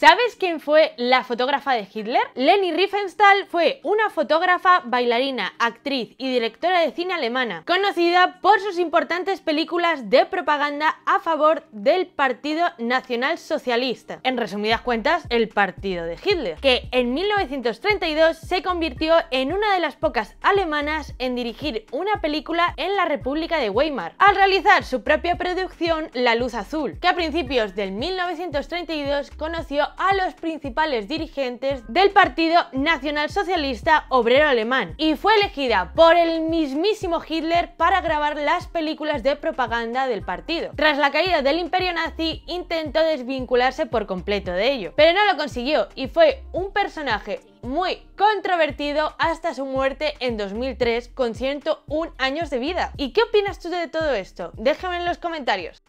¿Sabes quién fue la fotógrafa de Hitler? Leni Riefenstahl fue una fotógrafa, bailarina, actriz y directora de cine alemana, conocida por sus importantes películas de propaganda a favor del Partido Nacional Socialista. En resumidas cuentas, el partido de Hitler, que en 1932 se convirtió en una de las pocas alemanas en dirigir una película en la República de Weimar, al realizar su propia producción La Luz Azul, que a principios del 1932 conoció a los principales dirigentes del Partido Nacional Socialista Obrero Alemán y fue elegida por el mismísimo Hitler para grabar las películas de propaganda del partido. Tras la caída del imperio nazi intentó desvincularse por completo de ello, pero no lo consiguió y fue un personaje muy controvertido hasta su muerte en 2003 con 101 años de vida. ¿Y qué opinas tú de todo esto? Déjame en los comentarios.